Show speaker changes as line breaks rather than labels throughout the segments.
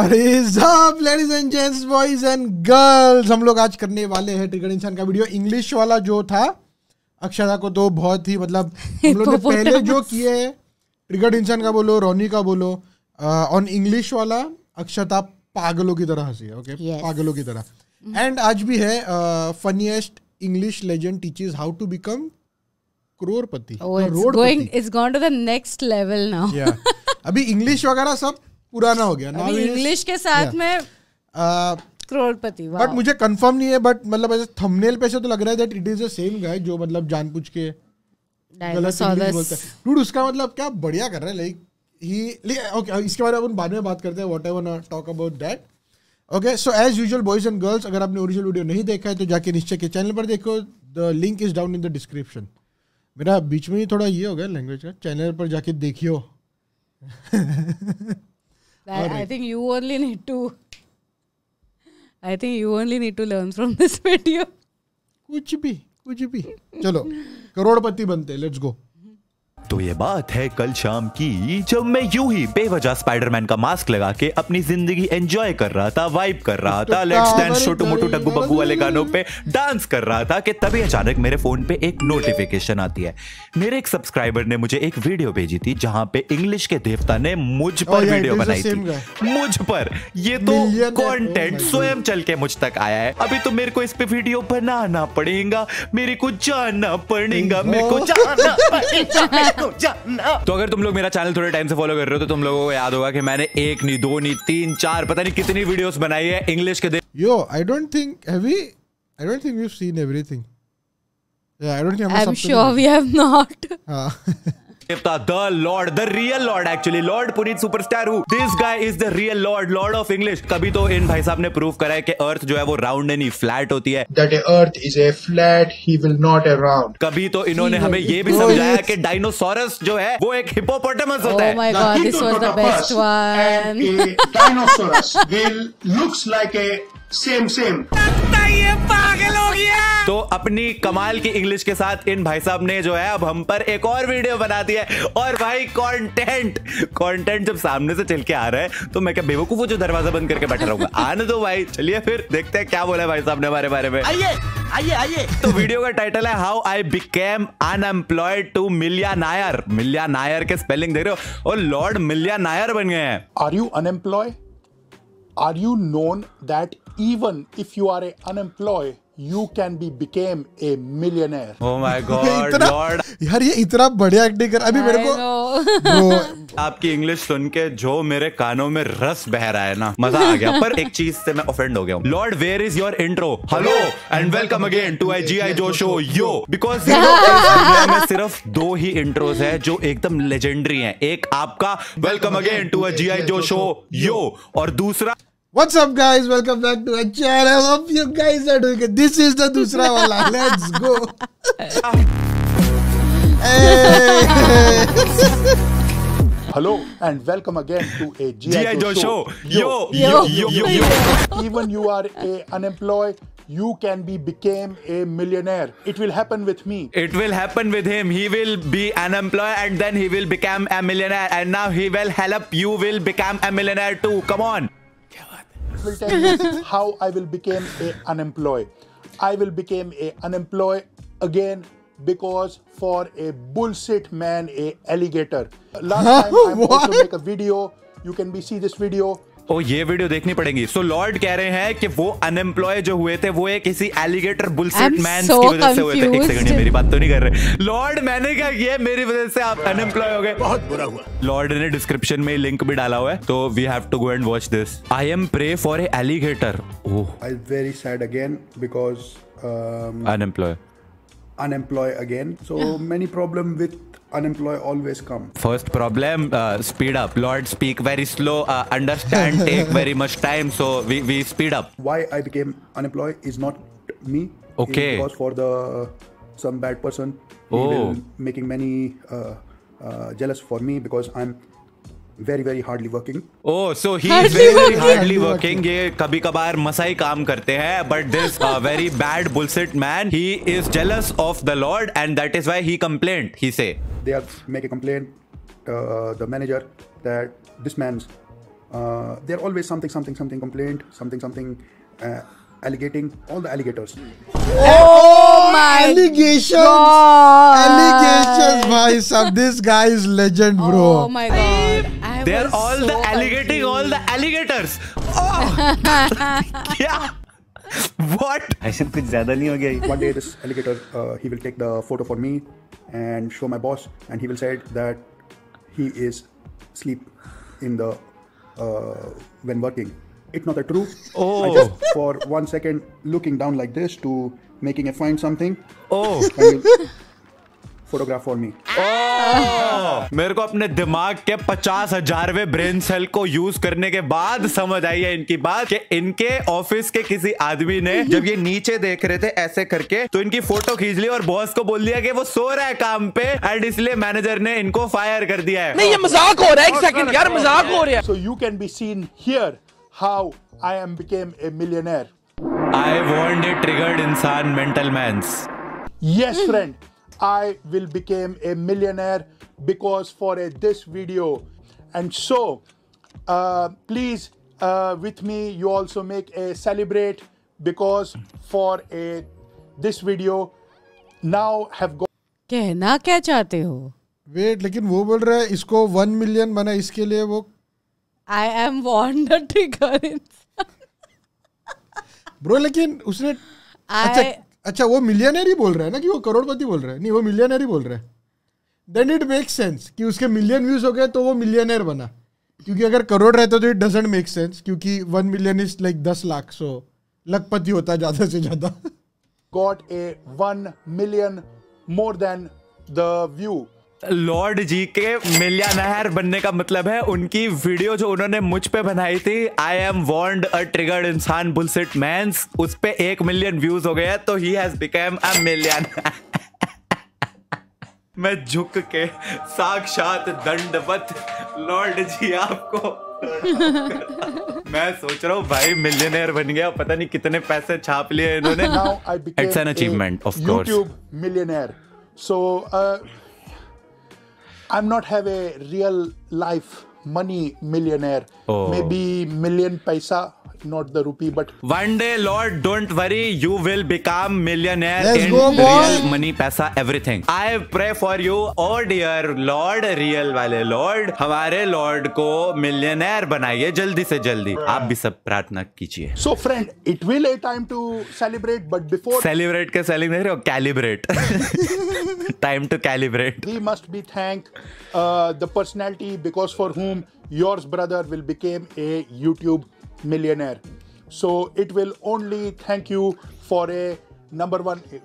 हम लोग आज करने वाले हैं ट्रिगर इंसान का वीडियो इंग्लिश वाला जो था अक्षरा को तो बहुत ही मतलब हम लोग ने पहले जो किए ट्रिगर इंसान का बोलो रोनी का बोलो ऑन इंग्लिश वाला अक्षता पागलों की तरह हंसी ओके पागलों की तरह एंड आज भी है funniest English legend teaches how to become crorepati road going it's
gone to the next level now
अभी इंग्लिश वगैरह सब पुराना हो गया इंग्लिश के साथ में uh,
करोड़पति बट मुझे
कंफर्म नहीं है बट मतलब थंबनेल पे से तो लग रहा है that it is the same guy जो मतलब जानबूझ के
डूड
उसका मतलब क्या बढ़िया कर रहा है लाइक ही ओके इसके बारे में बाद में बात करते हैं what I want talk about that okay so as usual boys and girls अगर आपने ओरिजिनल वीडियो नहीं देखा है तो जाके निश्चय के चैनल पर देखो the link is down in the description मेरा बीच में ही थोड़ा ये हो गया लैंग्वेज का चैनल पर जाके देखियो
That, right. I think you only need to. I think you only need to learn
from this video. कुछ भी कुछ भी चलो करोड़पति बनते let's go.
तो ये बात है कल शाम की जब मैं यूं ही बेवजह स्पाइडरमैन का मास्क लगा के अपनी जिंदगी एंजॉय कर रहा था वाइब कर रहा था लेट्स डांस छोटू मोटू डग्गू बग्गू वाले गानों पे डांस कर रहा था कि तभी अचानक मेरे फोन पे एक नोटिफिकेशन आती है मेरे एक सब्सक्राइबर ने मुझे एक वीडियो भेजी थी जहां पे इंग्लिश के देवता ने मुझ पर वीडियो बनाई थी मुझ पर ये तो कॉन्टेंट स्वयं चल के मुझ तक आया है अभी तो मेरे को इस पे वीडियो बनाना पड़ेगा मेरे को जानना पड़ेगा मेरे को हाँ। जानना पड़ेगा तो, तो अगर तुम लोग मेरा चैनल थोड़े टाइम से फॉलो कर रहे हो तो तुम लोगों को याद होगा कि मैंने एक नहीं दो नहीं तीन चार पता नहीं कितनी वीडियोस बनाई है इंग्लिश के yo I don't think
have we I don't think we have seen everything don't think I am sure
we have not हां
देवता the lord the real lord actually lord Puneet superstar हूँ this guy is the real lord lord of English कभी तो इन भाई साहब ने prove करा है कि अर्थ जो है वो राउंड नहीं फ्लैट
होती है that earth is a flat he will not a round
कभी तो इन्होंने हमें ये भी समझाया कि
डायनोसोरस जो है वो एक
हिपोपोटामस होता oh
है dinosaurus will looks like a same same पागल
हो गया तो अपनी कमाल की इंग्लिश के साथ इन भाई साहब ने जो है अब हम पर एक और वीडियो बना दिया है और भाई कंटेंट कंटेंट जब सामने से चल के आ रहा है तो मैं क्या बेवकूफ जो दरवाजा बंद करके बैठा रहूंगा आने दो भाई चलिए फिर देखते हैं क्या बोला भाई साहब ने हमारे बारे में आइए आइए आइए तो वीडियो का टाइटल है how I became unemployed to millionaire मिलिया नायर के स्पेलिंग देख रहे हो और लॉर्ड मिलिया नायर बन गए हैं
are you unemployed Are you known that even if you are unemployed, you can be became a millionaire?
Oh my God, इतना, Lord. यार ये
इतना बढ़िया एक्टिंग कर अभी I मेरे को
आपकी इंग्लिश सुन के जो मेरे कानों में रस बह रहा है ना मजा आ गया पर एक चीज से मैं ऑफेंड हो गया हूँ lord where is your intro hello and welcome again to I G I Joe show yo because में सिर्फ दो ही इंट्रोज है जो एकदम लेजेंडरी हैं एक आपका welcome again to I G I Joe show यो और दूसरा
What's up, guys? Welcome back to our channel. Hope you guys are doing it. This is the Dusra Wala. Let's
go. hey. Hello and welcome again to a GI, Joe, show. Yo yo yo, yo, yo, yo, Even you are a unemployed, you can be became a millionaire. It will happen with me.
It will happen with him. He will be unemployed and then he will become a millionaire. And now he will help you will become a millionaire too. Come on.
will tell you how I will became a unemployed. I will became a unemployed again because for a bullshit man, a alligator. Last time I want to make a video. You can be see this video.
ओ ये video देखनी पड़ेगी सो Lord कह रहे हैं कि वो unemployed जो हुए थे वो एक किसी एलिगेटर बुलसेट मैन so की वजह से हुए थे एक सेकंड मेरी बात तो नहीं कर रहे लॉर्ड मैंने कहा ये मेरी वजह से आप अनएम्प्लॉय हो गए बहुत बुरा हुआ लॉर्ड ने डिस्क्रिप्शन में लिंक भी डाला हुआ है तो we have to go and watch this I am pray for a alligator
oh I am very sad again because unemploy unemploy again. So many problem with unemploy always come.
First problem, uh, speed up. Lord speak very slow, uh, understand take very much time. So we, we speed up.
Why I became unemployed is not me. Okay. It was for the uh, some bad person. Oh. making many uh, uh, jealous for me because I'm very very hardly working oh
so he is very very hardly working ye kabhi kabar masai kaam karte hain but this uh, very bad bullshit man he is jealous of the lord and that is why he complained he say
they have make a complaint uh, the manager that this man's uh, they're always something something something complaint something something uh, all the alligators.
Oh,
my allegations!
God.
Allegations,
bhai sab. This guy is legend, bro. Oh
my god. They're all so the alligating all the alligators. Oh! yeah.
what? I said kuch zyada nahi ho gaya. One day this alligator uh, he will take the photo for me and show my boss and he will say that he is sleep in the uh, when working. It's not a true. Oh. I just for one second looking down like this to making a find something. Oh. Photograph for me
मेरे को अपने दिमाग के पचास हजारवे brain cell को use करने के बाद समझ आई है इनकी बात कि इनके ऑफिस के किसी आदमी ने जब ये नीचे देख रहे थे ऐसे करके तो इनकी फोटो खींच ली और बॉस को बोल दिया कि वो सो रहा है काम पे एंड इसलिए मैनेजर ने इनको फायर कर दिया है नहीं ये मजाक हो रहा है एक सेकंड यार मजाक हो रहा
है so you can be seen here how I am became a millionaire
I want a triggered इंसान mental mans
yes friend I will become a millionaire because for a, this video. And so, uh, please uh, with me, you also make a celebrate because for
a this video now have got.
कहना क्या
चाहते हो? Wait लेकिन वो बोल रहा है इसको वन मिलियन बना इसके लिए वो I
am want trigger
bro लेकिन उसने I, अच्छा अच्छा वो मिलियनर ही बोल रहा है ना कि वो करोड़पति बोल रहा है नहीं वो मिलियनर ही बोल रहा है देन इट मेक सेंस कि उसके मिलियन व्यूज हो गए तो वो मिलियनर बना क्योंकि अगर करोड़ रहता तो इट डजेंट मेक सेंस क्योंकि वन मिलियन इज लाइक दस लाख सो लखपति होता ज्यादा से ज्यादा
got a one million more than the view
Lord जी के
नहर बनने का मतलब है उनकी वीडियो जो उन्होंने मुझ
पे बनाई थी I am want a triggered इंसान बुलसिट मैं उस पर एक मिलियन व्यूज हो गया तो he has became a million मैं झुक के साक्षात दंडवत लॉर्ड जी आपको मैं सोच रहा हूँ भाई मिलियनेयर बन गया पता नहीं कितने पैसे छाप लिए इन्होंने it's an achievement of course
millionaire so I'm not have a real life money millionaire. Oh. Maybe million paisa not the rupee, but
one day, Lord, don't worry, you will become millionaire Let's in go, real money, paisa everything. I pray for you, oh dear Lord, real wale Lord, hamare Lord ko millionaire banaiye jaldi se jaldi right. aap bhi sab prarthna kijiye So
friend, it will a time to celebrate, but before
celebrate selling nahi ho calibrate. time to calibrate.
We must be thank uh, the personality because for whom yours brother will became a YouTube millionaire. So it will only thank you for a number one eh,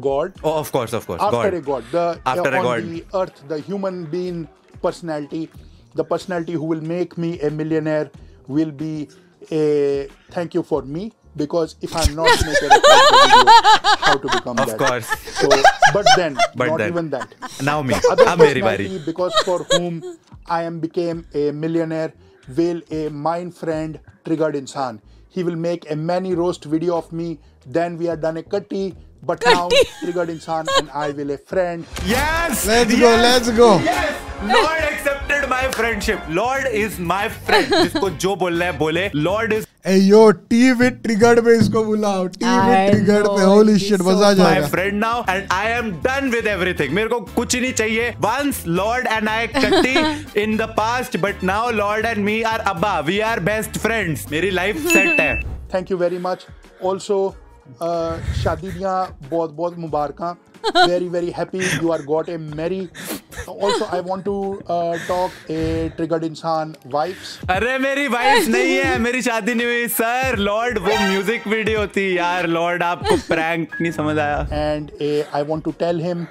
God.
Oh, of course, of course. After God. a
God, the after uh, on God. the earth, the human being personality, the personality who will make me a millionaire will be a thank you for me because if I'm not making a
video,
how to become of that. Of course. So, but then, but not then. even that. Now me, I'm
Because for whom I am became a millionaire, will a mine friend triggered insan. He will make a many roast video of me. Then we are done a cutie. But now triggered insan and I will a friend. Yes. Let's yes, go. Let's
go.
Yes. Lord accepted my friendship. Lord is my friend. जिसको जो बोलना है बोले. Lord is
ayo T with triggered पे इसको बुलाओ T with triggered पे holy shit मजा आ जाएगा my
friend now and I am done with everything मेरे को कुछ नहीं चाहिए वंस लॉर्ड एंड आई कट्टी in the past but now lord and me are अब्बा वी आर बेस्ट फ्रेंड्स मेरी लाइफ सेट है
thank you very much also शादी दिया बहुत-बहुत मुबारक very very happy you are got a merry also i want to uh, talk a triggered इंसान wife's
अरे मेरी वाइफ नहीं है मेरी शादी नहीं हुई सर लॉर्ड वो म्यूजिक वीडियो थी यार लॉर्ड आपको
प्रैंक नहीं समझ आया and I want to tell him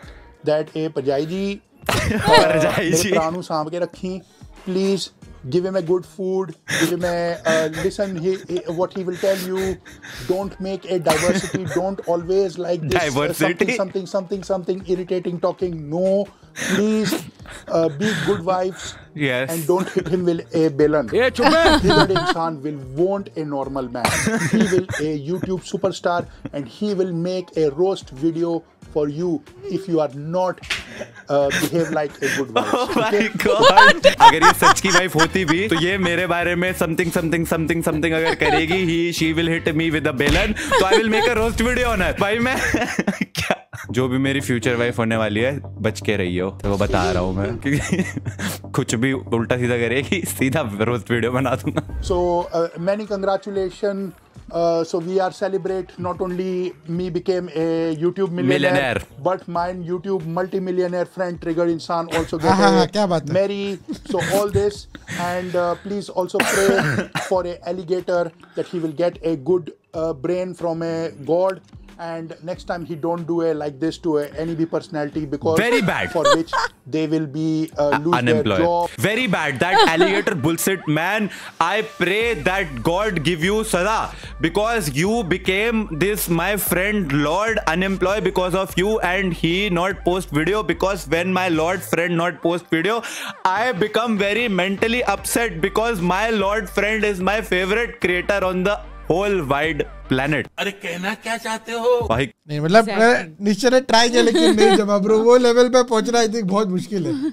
that a पजाई जी पजाई जी प्राणु सांभ के रखी please give him a good food give him a uh, listen he, he, what he will tell you don't make a diversity don't always like this uh, diversity uh, something, something something something irritating talking no please uh, be good wives yes and don't hit him with a balan yeah insan will want a normal man he will a youtube superstar and he will make a roast video for you if you are not अगर
ये सच की wife होती भी तो ये मेरे बारे में समथिंग समथिंग समथिंग समथिंग अगर करेगी he she will hit me with a बेलन तो I will make a roast video on her भाई मैं क्या जो भी मेरी फ्यूचर वाइफ होने वाली है बच के रही हो तो वो बता रहा हूँ मैं क्योंकि कुछ भी उल्टा सीधा करेगी सीधा रोस्ट वीडियो बना दूंगा
so many congratulation Uh, so we are celebrate not only me became a YouTube millionaire, millionaire. but my YouTube multimillionaire friend Trigger Insan also got married. So all this and uh, please also pray for a alligator that he will get a good uh, brain from a god and next time he don't do a like this to a, any B personality because very bad for which they will be uh, lose unemployed. Their job.
Very bad. That alligator bullshit man. I pray that God give you sada because you became this my friend Lord unemployed because of you and he not post video because when my Lord friend not post video, I become very mentally upset because my Lord friend is my favorite creator on the whole wide planet
अरे कहना क्या चाहते
हो भाई
नहीं मतलब निश्चय ने ट्राई किया लेकिन नहीं जमा ब्रो वो लेवल पे पहुंचना आई थिंक बहुत मुश्किल है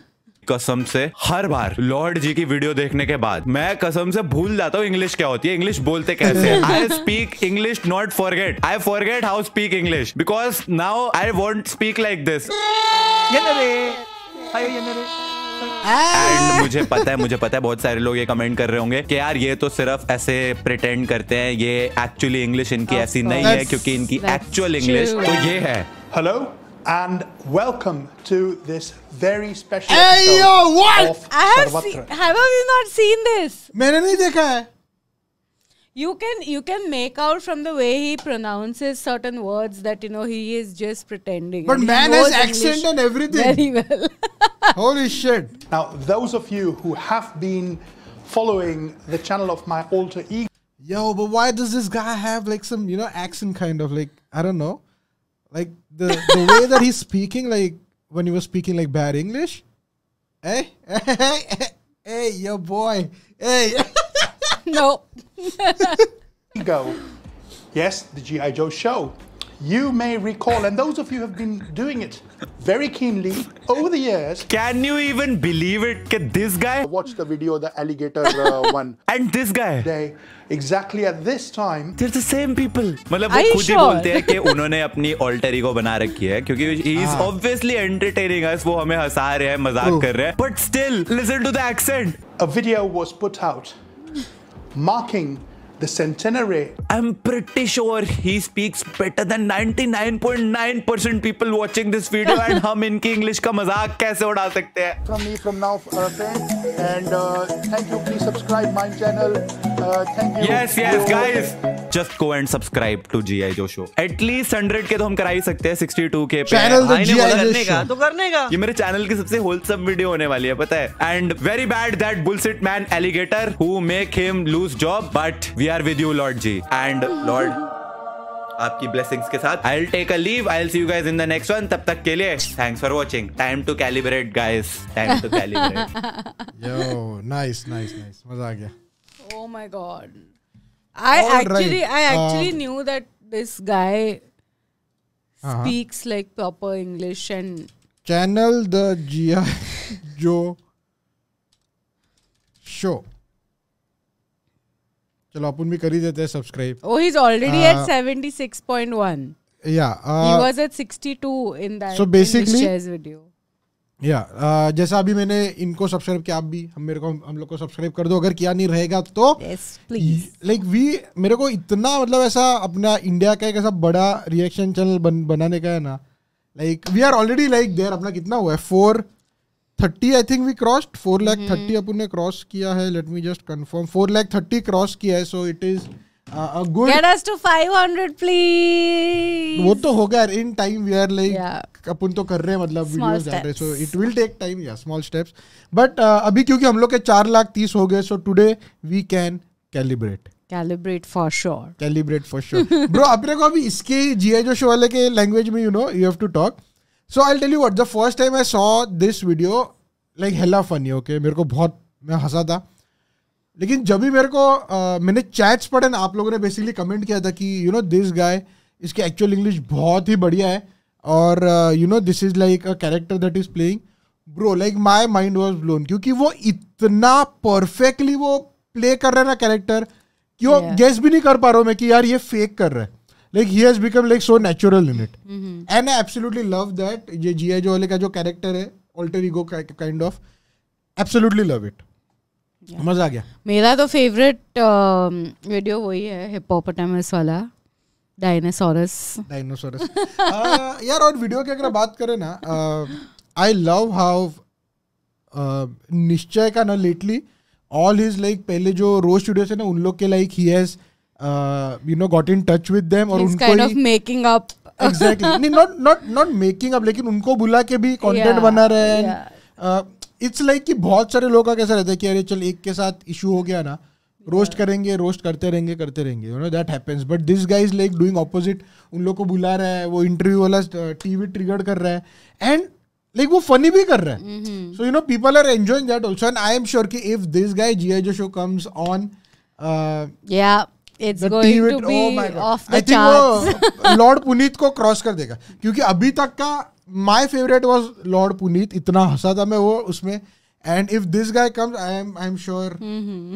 कसम से हर बार लॉर्ड जी की वीडियो देखने के बाद मैं कसम से भूल जाता हूँ इंग्लिश क्या होती है इंग्लिश बोलते कैसे I speak English not forget I forget how speak English because now I want speak like this and ah! मुझे पता है मुझे पता है बहुत सारे लोग ये कमेंट कर रहे होंगे कि यार ये तो सिर्फ ऐसे प्रिटेंड करते हैं ये एक्चुअली इंग्लिश इनकी ऐसी नहीं है क्योंकि इनकी
एक्चुअल इंग्लिश तो ये है hello and welcome to this very
special hey, episode yo, what? of I have, have you not seen this? मैंने नहीं देखा है you can you can make out from the way he pronounces certain words that you know he is just pretending. But man has accent English and everything. Very well.
Holy shit! Now those of you who have been following the channel of my alter ego. Yo, but why does this guy have like some you know accent kind of like I don't know, like the the way that he's speaking like when he was speaking like bad English. Eh? Hey, hey, hey, hey, hey, your boy, hey.
nope.
Go. Yes, the G.I. Joe show. You may recall, and those of you who have been doing it very keenly over the years. Can you even believe it? That this guy? Watch the video, the alligator uh, one. And this guy? They, exactly at this time. They're the same people. मतलब वो खुद ही बोलते हैं कि
उन्होंने अपनी alter ego बना रखी है क्योंकि obviously entertaining us. वो हमें हंसा रहे हैं, मजाक कर रहे हैं.
But still, listen to the accent. A video was put out marking the centenary. I'm pretty sure he speaks better than
99.9% percent people watching this video and how many English ka mazaak kaise उड़ा
sakte hai? From me from now uh, and uh, thank you please subscribe my channel. Uh, thank you. Yes yes guys.
Just go and subscribe to G I Joe show at least hundred के तो हम करा ही सकते हैं sixty two के channel तो हाँ, करने का तो करने का ये मेरे चैनल की सबसे होलसम वीडियो होने वाली है पता है and very bad that bullshit man alligator who make him lose job but we are with you lord ji and lord आपकी ब्लेसिंग्स के साथ I take a leave I see you guys in the next one तब तक के लिए thanks for watching time to calibrate
guys time to calibrate yo nice nice nice मजा आ गया
oh my god I actually, right. I uh, actually uh, knew that this guy
uh-huh. speaks
like proper English and
channel the GI Joe show. चलो अपन भी कर ही देते हैं subscribe oh he is already at
76.1
yeah uh, he was
at 62 in that so basically in
या yeah, uh, जैसा अभी मैंने इनको सब्सक्राइब किया आप भी हम मेरे को हम लोग को सब्सक्राइब कर दो अगर किया नहीं रहेगा तो लाइक yes, वी like मेरे को इतना मतलब ऐसा अपना इंडिया का एक ऐसा बड़ा रिएक्शन चैनल बन, बनाने का है ना like we are already like there अपना कितना हुआ है four thirty I think we crossed four lakh thirty अपन ने क्रॉस किया है let me just confirm four lakh thirty cross किया है so it is a good get us to
500 please वो तो
होगा in time we are like yeah. अपन तो कर रहे हैं मतलब वीडियोस जा रहे so it will take time yeah small steps but uh, अभी क्योंकि हम लोग के चार लाख तीस हो गए so today we can calibrate calibrate for sure calibrate for sure bro अपने को अभी इसके जीआई जो शो वाले के लैंग्वेज में you know you have to talk so I tell you what the first time I saw this video like hella funny okay मेरे को बहुत मैं हंसा था लेकिन जब भी मेरे को आ, मैंने चैट्स पढ़े ना आप लोगों ने बेसिकली कमेंट किया था कि यू नो दिस गाय इसकी एक्चुअल इंग्लिश बहुत ही बढ़िया है और you know this is like a character that is playing bro like my mind was blown क्योंकि वो इतना परफेक्टली वो प्ले कर रहा है ना कैरेक्टर कि वो yeah. भी नहीं कर पा रहा हूँ मैं कि यार ये फेक कर रहा है like he has become like so natural in it and I absolutely love that ये जी आई जो वाले का जो कैरेक्टर है alter ego kind of absolutely love it मजा आ गया
मेरा तो फेवरेट वीडियो um, वही है हिप हॉप हिपोपोटामस वाला डायनासोरस
डायनासोरस यार और वीडियो की अगर बात करें ना आई लव हाउ निश्चय का ना लेटली ऑल हिज लाइक पहले जो रोज स्टूडियो से ना उन लोग के like he has you know got in touch with them और उनको kind of making up exactly not not not making up लेकिन उनको बुला के भी कंटेंट बना रहे हैं इट्स लाइक कि बहुत सारे लोग का कैसा रहता है कि अरे चल एक के साथ इशू हो गया ना रोस्ट करेंगे रोस्ट करते रहेंगे करते रहेंगे you know that happens but this guys is like doing opposite उन लोग को बुला रहा है वो इंटरव्यू वाला टीवी uh, ट्रिगर कर रहा है एंड लाइक वो फनी भी कर रहा है so you know people are enjoying that also and I am sure कि if this guy G I Joe show comes on या it's going to be off the charts lord Puneet को cross कर देगा क्योंकि अभी तक का my favourite was lord Puneet इतना हंसा था मैं वो उसमें and if this guy comes I am I am sure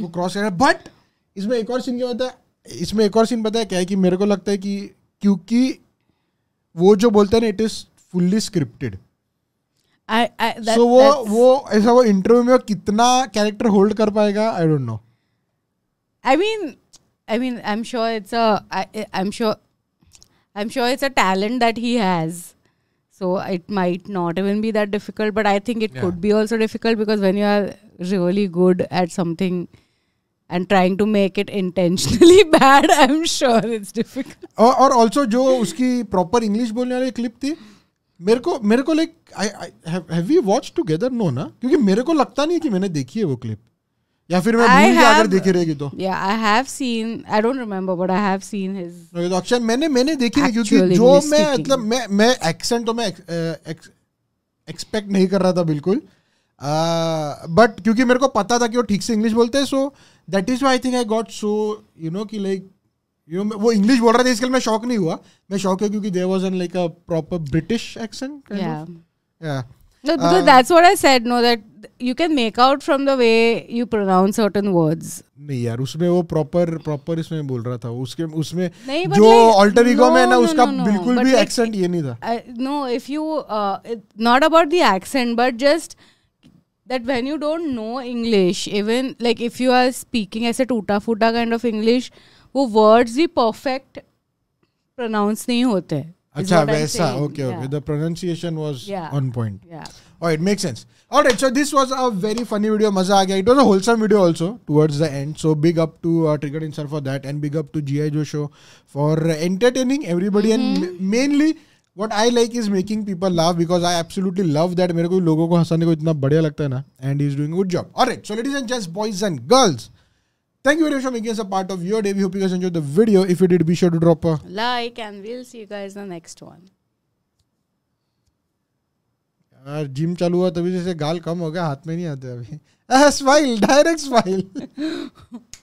वो क्रॉस करेगा बट इसमें एक और सीन क्या होता है इसमें एक और सीन पता है क्या है कि मेरे को लगता है कि क्योंकि वो जो बोलते हैं ना it is fully scripted
so वो वो ऐसा
वो इंटरव्यू में कितना कैरेक्टर होल्ड कर पाएगा I don't know
I mean I mean, I'm sure it's a. I, I'm sure. I'm sure it's a talent that he has. So it might not even be that difficult, but I think it yeah. could be also difficult because when you are really good at something and trying to make it intentionally bad, I'm
sure it's difficult. Or also जो uski proper English बोलने clip थी मेरे को मेरे को like I, I have have we watched together no ना क्योंकि मेरे को लगता नहीं कि मैंने देखी है वो clip या फिर मैं भूल गया अगर देखी रहेगी तो
या I have seen I don't remember but I have seen his अक्षर मैंने मैंने देखी है क्योंकि जो मैं मतलब मैं मैं एक्सेंट तो मैं एक्सपेक्ट
uh, नहीं कर रहा था बिल्कुल बट uh, क्योंकि मेरे को पता था कि वो ठीक से इंग्लिश बोलते हैं so that is I think I got so you know कि लाइक यू नो वो इंग्लिश बोल रहे थे इसके लिए मैं शौक नहीं हुआ मैं शौक है क्योंकि
there was an like a proper British accent No, because um, that's what I said. No, that you can make out from the way you pronounce certain words. नहीं यार उसमें
वो प्रॉपर प्रॉपर इसमें बोल रहा था उसके उसमें जो ऑल्टर ईगो में ना उसका बिल्कुल भी एक्सेंट ये नहीं था
no if you not about the accent but just that when you don't know English, even like if you are speaking as a टूटा फूटा kind of English, वो words भी perfect pronounce नहीं होते अच्छा वैसा okay okay
the pronunciation was on point all it make sense all right so this was a very funny video मजा आ गया it was a wholesome video also towards the end so big up to trigger in sir for that and big up to GI Joe show for entertaining everybody and mainly what I like is making people love because I absolutely love that मेरे को लोगों को हंसाने को इतना बढ़िया लगता है ना and is doing good job all right so ladies and just boys and girls Thank you very much for making us a part of your day. We hope you guys enjoyed the video. If you did, be sure to drop a
like and we'll see you guys in the next one.
यार gym चालू हुआ तभी जैसे गाल कम हो गया हाथ में नहीं आते अभी स्माइल डायरेक्ट स्माइल